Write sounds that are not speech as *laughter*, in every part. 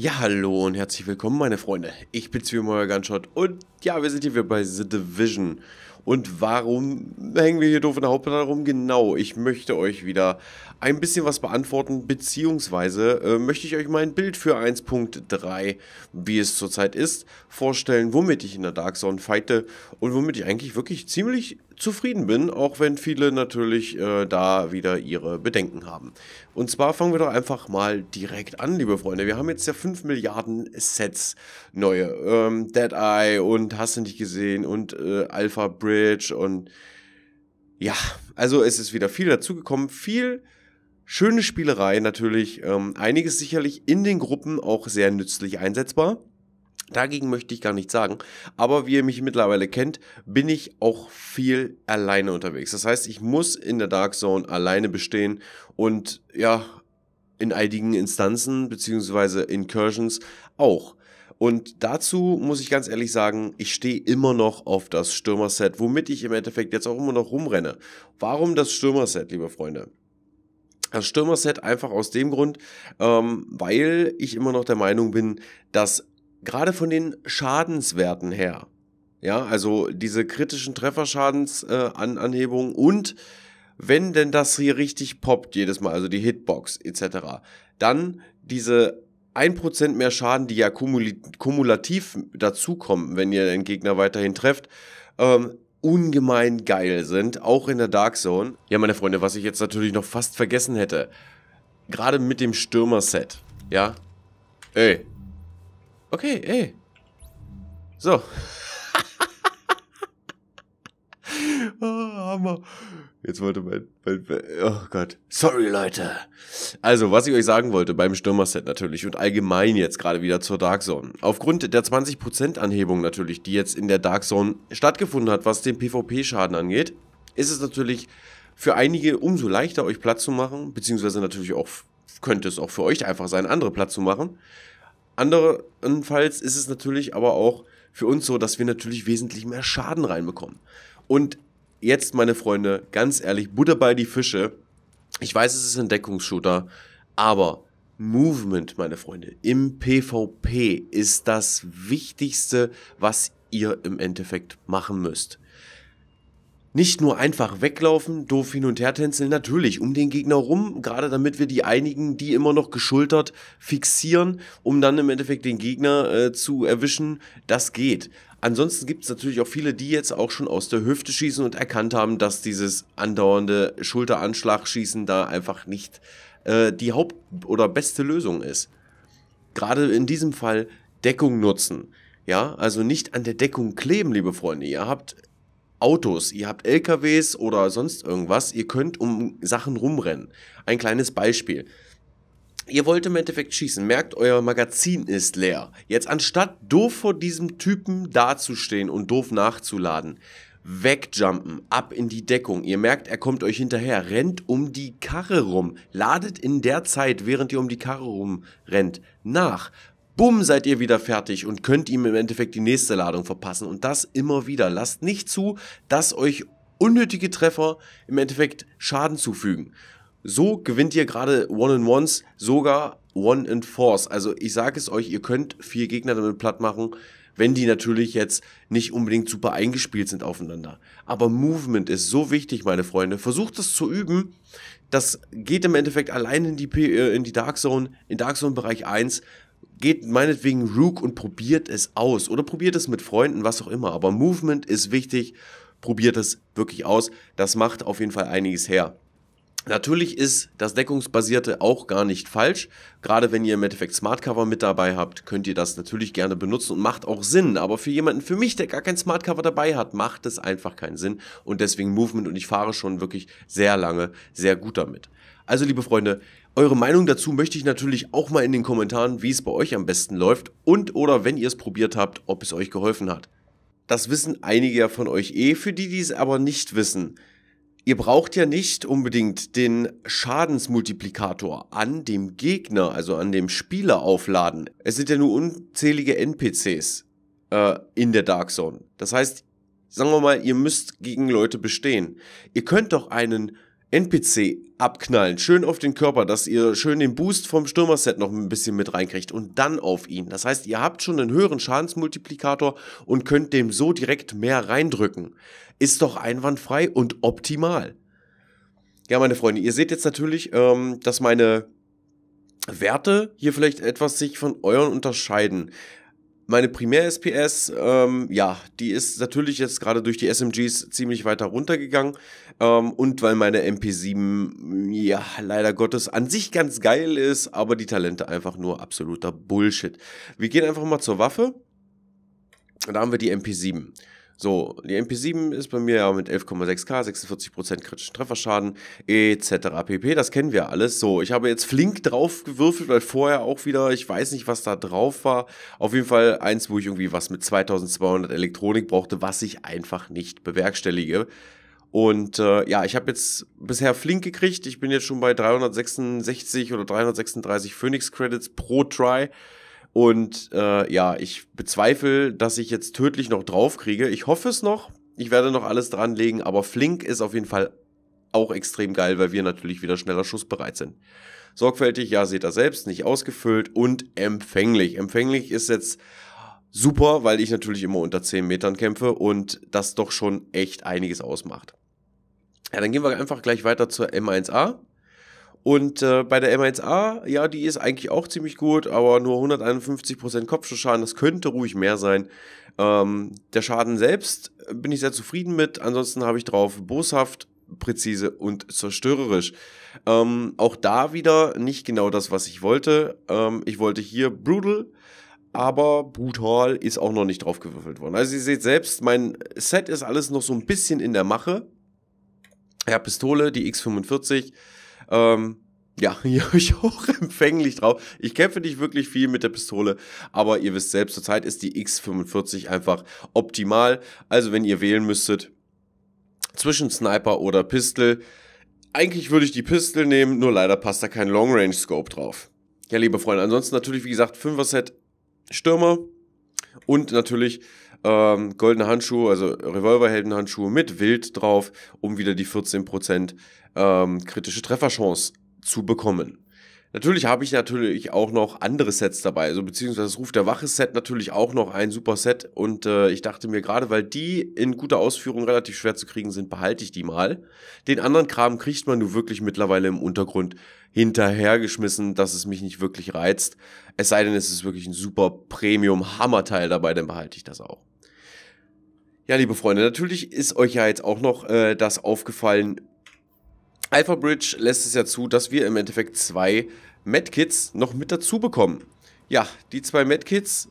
Ja, hallo und herzlich willkommen, meine Freunde. Ich bin's wie euer Gunshot und ja, wir sind hier wieder bei The Division. Und warum hängen wir hier doof in der Hauptplatte rum? Genau, ich möchte euch wieder ein bisschen was beantworten, beziehungsweise äh, möchte ich euch mein Bild für 1.3, wie es zurzeit ist, vorstellen, womit ich in der Dark Zone fighte und womit ich eigentlich wirklich ziemlich zufrieden bin, auch wenn viele natürlich äh, da wieder ihre Bedenken haben. Und zwar fangen wir doch einfach mal direkt an, liebe Freunde. Wir haben jetzt ja 5 Milliarden Sets neue. Ähm, Dead Eye und hast du nicht gesehen und äh, Alpha Bridge und ja, also es ist wieder viel dazugekommen. Viel Schöne Spielerei natürlich, ähm, einiges sicherlich in den Gruppen auch sehr nützlich einsetzbar. Dagegen möchte ich gar nichts sagen. Aber wie ihr mich mittlerweile kennt, bin ich auch viel alleine unterwegs. Das heißt, ich muss in der Dark Zone alleine bestehen und ja, in einigen Instanzen bzw. Incursions auch. Und dazu muss ich ganz ehrlich sagen, ich stehe immer noch auf das Stürmerset, womit ich im Endeffekt jetzt auch immer noch rumrenne. Warum das Stürmerset, liebe Freunde? Das Stürmerset einfach aus dem Grund, ähm, weil ich immer noch der Meinung bin, dass gerade von den Schadenswerten her, ja, also diese kritischen Trefferschadensanhebungen äh, und wenn denn das hier richtig poppt jedes Mal, also die Hitbox etc., dann diese 1% mehr Schaden, die ja kumulativ dazukommen, wenn ihr den Gegner weiterhin trefft, ähm, ungemein geil sind, auch in der Dark Zone. Ja, meine Freunde, was ich jetzt natürlich noch fast vergessen hätte. Gerade mit dem Stürmer-Set. Ja? Ey. Okay, ey. So. oh, *laughs* Hammer. Jetzt wollte mein, mein, Oh Gott. Sorry, Leute. Also, was ich euch sagen wollte beim Stürmerset natürlich und allgemein jetzt gerade wieder zur Dark Zone. Aufgrund der 20% Anhebung natürlich, die jetzt in der Dark Zone stattgefunden hat, was den PvP-Schaden angeht, ist es natürlich für einige umso leichter, euch Platz zu machen, beziehungsweise natürlich auch könnte es auch für euch einfach sein, andere Platz zu machen. Anderenfalls ist es natürlich aber auch für uns so, dass wir natürlich wesentlich mehr Schaden reinbekommen. Und jetzt, meine Freunde, ganz ehrlich, Butter bei die Fische. Ich weiß, es ist ein Deckungsshooter, aber Movement, meine Freunde, im PvP ist das Wichtigste, was ihr im Endeffekt machen müsst. Nicht nur einfach weglaufen, doof hin und her tänzeln, natürlich um den Gegner rum, gerade damit wir die einigen, die immer noch geschultert fixieren, um dann im Endeffekt den Gegner äh, zu erwischen, das geht. Ansonsten gibt es natürlich auch viele, die jetzt auch schon aus der Hüfte schießen und erkannt haben, dass dieses andauernde Schulteranschlagschießen da einfach nicht äh, die Haupt- oder beste Lösung ist. Gerade in diesem Fall Deckung nutzen. Ja, also nicht an der Deckung kleben, liebe Freunde. Ihr habt Autos, ihr habt LKWs oder sonst irgendwas. Ihr könnt um Sachen rumrennen. Ein kleines Beispiel. Ihr wollt im Endeffekt schießen, merkt, euer Magazin ist leer. Jetzt anstatt doof vor diesem Typen dazustehen und doof nachzuladen, wegjumpen, ab in die Deckung. Ihr merkt, er kommt euch hinterher, rennt um die Karre rum, ladet in der Zeit, während ihr um die Karre rum rennt, nach. Bumm, seid ihr wieder fertig und könnt ihm im Endeffekt die nächste Ladung verpassen. Und das immer wieder. Lasst nicht zu, dass euch unnötige Treffer im Endeffekt Schaden zufügen. So gewinnt ihr gerade One-in-Ones, sogar One-in-Fours. Also ich sage es euch, ihr könnt vier Gegner damit platt machen, wenn die natürlich jetzt nicht unbedingt super eingespielt sind aufeinander. Aber Movement ist so wichtig, meine Freunde. Versucht es zu üben. Das geht im Endeffekt allein in die, äh, in die Dark Zone, in Dark Zone Bereich 1. Geht meinetwegen Rook und probiert es aus. Oder probiert es mit Freunden, was auch immer. Aber Movement ist wichtig. Probiert es wirklich aus. Das macht auf jeden Fall einiges her. Natürlich ist das Deckungsbasierte auch gar nicht falsch. Gerade wenn ihr im Endeffekt Smartcover mit dabei habt, könnt ihr das natürlich gerne benutzen und macht auch Sinn. Aber für jemanden, für mich, der gar kein Smartcover dabei hat, macht es einfach keinen Sinn. Und deswegen Movement und ich fahre schon wirklich sehr lange sehr gut damit. Also liebe Freunde, eure Meinung dazu möchte ich natürlich auch mal in den Kommentaren, wie es bei euch am besten läuft und oder wenn ihr es probiert habt, ob es euch geholfen hat. Das wissen einige von euch eh, für die, die es aber nicht wissen. Ihr braucht ja nicht unbedingt den Schadensmultiplikator an dem Gegner, also an dem Spieler aufladen. Es sind ja nur unzählige NPCs äh, in der Dark Zone. Das heißt, sagen wir mal, ihr müsst gegen Leute bestehen. Ihr könnt doch einen NPC abknallen, schön auf den Körper, dass ihr schön den Boost vom Stürmerset noch ein bisschen mit reinkriegt und dann auf ihn. Das heißt, ihr habt schon einen höheren Schadensmultiplikator und könnt dem so direkt mehr reindrücken. Ist doch einwandfrei und optimal. Ja, meine Freunde, ihr seht jetzt natürlich, ähm, dass meine Werte hier vielleicht etwas sich von euren unterscheiden. Meine Primär-SPS, ähm, ja, die ist natürlich jetzt gerade durch die SMGs ziemlich weiter runtergegangen. Ähm, und weil meine MP7, ja, leider Gottes, an sich ganz geil ist, aber die Talente einfach nur absoluter Bullshit. Wir gehen einfach mal zur Waffe. Da haben wir die MP7. So, die MP7 ist bei mir ja mit 11,6K, 46% kritischen Trefferschaden, etc. pp. Das kennen wir alles. So, ich habe jetzt flink drauf gewürfelt, weil vorher auch wieder, ich weiß nicht, was da drauf war. Auf jeden Fall eins, wo ich irgendwie was mit 2200 Elektronik brauchte, was ich einfach nicht bewerkstellige. Und äh, ja, ich habe jetzt bisher flink gekriegt. Ich bin jetzt schon bei 366 oder 336 Phoenix Credits pro Try. Und äh, ja, ich bezweifle, dass ich jetzt tödlich noch draufkriege. Ich hoffe es noch. Ich werde noch alles dranlegen, aber Flink ist auf jeden Fall auch extrem geil, weil wir natürlich wieder schneller schussbereit sind. Sorgfältig, ja, seht ihr selbst, nicht ausgefüllt und empfänglich. Empfänglich ist jetzt super, weil ich natürlich immer unter 10 Metern kämpfe und das doch schon echt einiges ausmacht. Ja, dann gehen wir einfach gleich weiter zur M1A. Und äh, bei der M1A, ja, die ist eigentlich auch ziemlich gut, aber nur 151% Kopfschussschaden, das könnte ruhig mehr sein. Ähm, der Schaden selbst äh, bin ich sehr zufrieden mit. Ansonsten habe ich drauf boshaft, präzise und zerstörerisch. Ähm, auch da wieder nicht genau das, was ich wollte. Ähm, ich wollte hier brutal, aber brutal ist auch noch nicht drauf gewürfelt worden. Also ihr seht selbst, mein Set ist alles noch so ein bisschen in der Mache. Ja, Pistole, die X45, ähm, ja, hier *laughs* habe ich auch empfänglich drauf. Ich kämpfe nicht wirklich viel mit der Pistole, aber ihr wisst selbst, zurzeit ist die X45 einfach optimal. Also wenn ihr wählen müsstet zwischen Sniper oder Pistol, eigentlich würde ich die Pistol nehmen, nur leider passt da kein Long Range Scope drauf. Ja, liebe Freunde, ansonsten natürlich, wie gesagt, 5er Set Stürmer und natürlich ähm, goldene Handschuhe, also Revolverheldenhandschuhe mit Wild drauf, um wieder die 14% ähm, kritische Trefferchance zu bekommen. Natürlich habe ich natürlich auch noch andere Sets dabei, also beziehungsweise das Ruf der Wache-Set natürlich auch noch ein super Set und äh, ich dachte mir gerade, weil die in guter Ausführung relativ schwer zu kriegen sind, behalte ich die mal. Den anderen Kram kriegt man nur wirklich mittlerweile im Untergrund hinterhergeschmissen, dass es mich nicht wirklich reizt. Es sei denn, es ist wirklich ein super Premium-Hammerteil dabei, dann behalte ich das auch. Ja, liebe Freunde, natürlich ist euch ja jetzt auch noch äh, das aufgefallen, Alpha Bridge lässt es ja zu, dass wir im Endeffekt zwei Medkits noch mit dazu bekommen. Ja, die zwei Medkits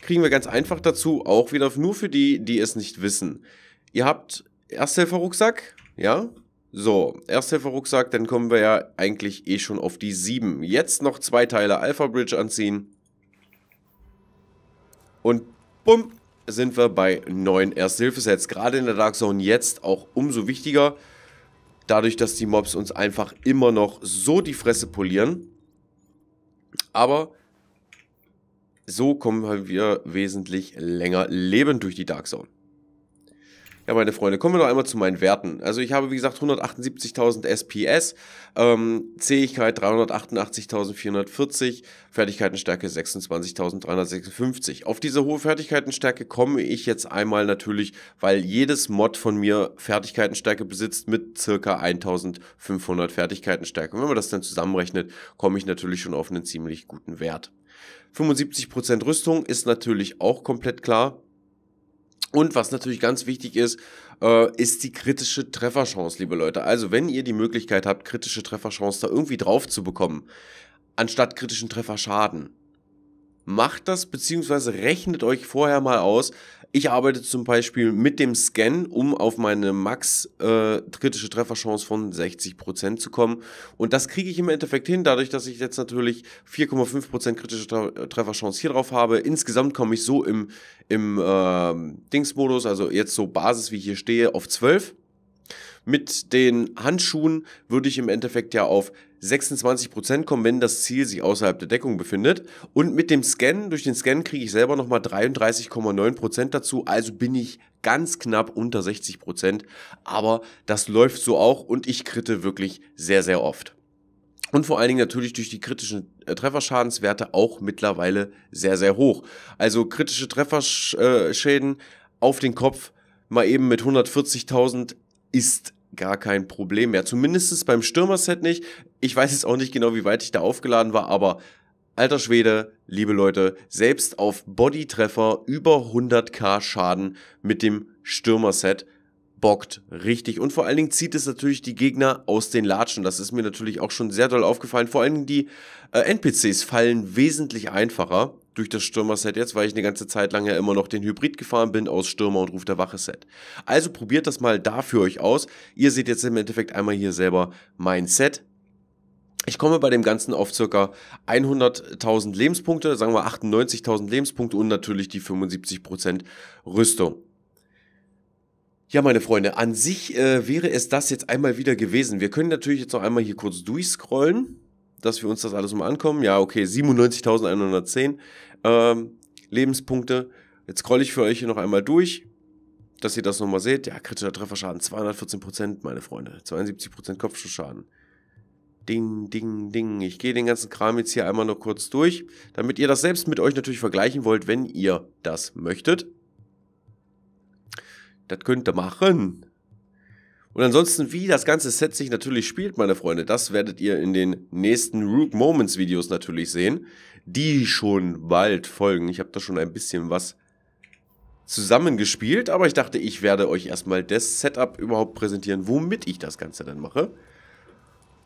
kriegen wir ganz einfach dazu, auch wieder nur für die, die es nicht wissen. Ihr habt Ersthelfer-Rucksack, ja? So, Ersthelfer-Rucksack, dann kommen wir ja eigentlich eh schon auf die sieben. Jetzt noch zwei Teile Alpha Bridge anziehen. Und bumm, sind wir bei neun erste sets Gerade in der Dark Zone jetzt auch umso wichtiger dadurch, dass die Mobs uns einfach immer noch so die Fresse polieren. Aber so kommen wir wesentlich länger lebend durch die Dark Zone. Ja, meine Freunde, kommen wir noch einmal zu meinen Werten. Also ich habe, wie gesagt, 178.000 SPS, ähm, Zähigkeit 388.440, Fertigkeitenstärke 26.356. Auf diese hohe Fertigkeitenstärke komme ich jetzt einmal natürlich, weil jedes Mod von mir Fertigkeitenstärke besitzt mit circa 1.500 Fertigkeitenstärke. Und wenn man das dann zusammenrechnet, komme ich natürlich schon auf einen ziemlich guten Wert. 75% Rüstung ist natürlich auch komplett klar. Und was natürlich ganz wichtig ist, äh, ist die kritische Trefferchance, liebe Leute. Also wenn ihr die Möglichkeit habt, kritische Trefferchance da irgendwie drauf zu bekommen, anstatt kritischen Trefferschaden, macht das beziehungsweise rechnet euch vorher mal aus, ich arbeite zum Beispiel mit dem Scan, um auf meine max äh, kritische Trefferchance von 60% zu kommen. Und das kriege ich im Endeffekt hin, dadurch, dass ich jetzt natürlich 4,5% kritische Trefferchance hier drauf habe. Insgesamt komme ich so im, im äh, Dingsmodus, also jetzt so Basis, wie ich hier stehe, auf 12. Mit den Handschuhen würde ich im Endeffekt ja auf 26% kommen, wenn das Ziel sich außerhalb der Deckung befindet. Und mit dem Scan, durch den Scan kriege ich selber nochmal 33,9% dazu. Also bin ich ganz knapp unter 60%. Aber das läuft so auch und ich kritte wirklich sehr, sehr oft. Und vor allen Dingen natürlich durch die kritischen äh, Trefferschadenswerte auch mittlerweile sehr, sehr hoch. Also kritische Trefferschäden äh, auf den Kopf mal eben mit 140.000 ist gar kein Problem mehr. Zumindest beim Stürmer-Set nicht. Ich weiß jetzt auch nicht genau, wie weit ich da aufgeladen war, aber alter Schwede, liebe Leute, selbst auf Bodytreffer über 100k Schaden mit dem Stürmer-Set bockt richtig. Und vor allen Dingen zieht es natürlich die Gegner aus den Latschen. Das ist mir natürlich auch schon sehr doll aufgefallen. Vor allen Dingen die äh, NPCs fallen wesentlich einfacher durch das Stürmer-Set jetzt, weil ich eine ganze Zeit lang ja immer noch den Hybrid gefahren bin aus Stürmer und Ruf der Wache Set. Also probiert das mal da für euch aus. Ihr seht jetzt im Endeffekt einmal hier selber mein Set. Ich komme bei dem Ganzen auf circa 100.000 Lebenspunkte, sagen wir 98.000 Lebenspunkte und natürlich die 75% Rüstung. Ja, meine Freunde, an sich äh, wäre es das jetzt einmal wieder gewesen. Wir können natürlich jetzt noch einmal hier kurz durchscrollen dass wir uns das alles mal ankommen. Ja, okay, 97.110 ähm, Lebenspunkte. Jetzt scroll ich für euch hier noch einmal durch, dass ihr das nochmal seht. Ja, kritischer Trefferschaden, 214 meine Freunde. 72 Kopfschussschaden. Ding, ding, ding. Ich gehe den ganzen Kram jetzt hier einmal noch kurz durch, damit ihr das selbst mit euch natürlich vergleichen wollt, wenn ihr das möchtet. Das könnt ihr machen. Und ansonsten, wie das ganze Set sich natürlich spielt, meine Freunde, das werdet ihr in den nächsten Rook Moments Videos natürlich sehen, die schon bald folgen. Ich habe da schon ein bisschen was zusammengespielt, aber ich dachte, ich werde euch erstmal das Setup überhaupt präsentieren, womit ich das Ganze dann mache.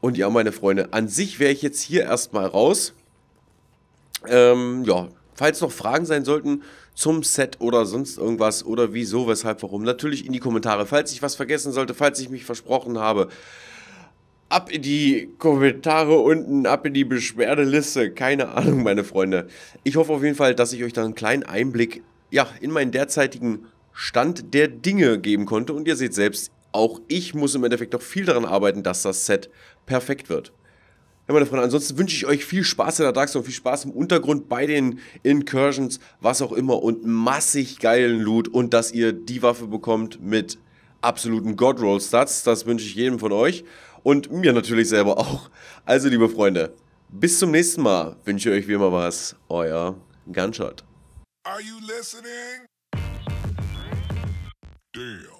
Und ja, meine Freunde, an sich wäre ich jetzt hier erstmal raus. Ähm, ja, falls noch Fragen sein sollten, zum Set oder sonst irgendwas oder wieso, weshalb, warum. Natürlich in die Kommentare, falls ich was vergessen sollte, falls ich mich versprochen habe. Ab in die Kommentare unten, ab in die Beschwerdeliste. Keine Ahnung, meine Freunde. Ich hoffe auf jeden Fall, dass ich euch da einen kleinen Einblick ja, in meinen derzeitigen Stand der Dinge geben konnte. Und ihr seht selbst, auch ich muss im Endeffekt noch viel daran arbeiten, dass das Set perfekt wird. Ja, meine Freunde, ansonsten wünsche ich euch viel Spaß in der Dark Zone, viel Spaß im Untergrund bei den Incursions, was auch immer und massig geilen Loot und dass ihr die Waffe bekommt mit absoluten God Roll Stats. Das wünsche ich jedem von euch und mir natürlich selber auch. Also, liebe Freunde, bis zum nächsten Mal. Wünsche ich euch wie immer was. Euer Gunshot. Are you listening? Damn.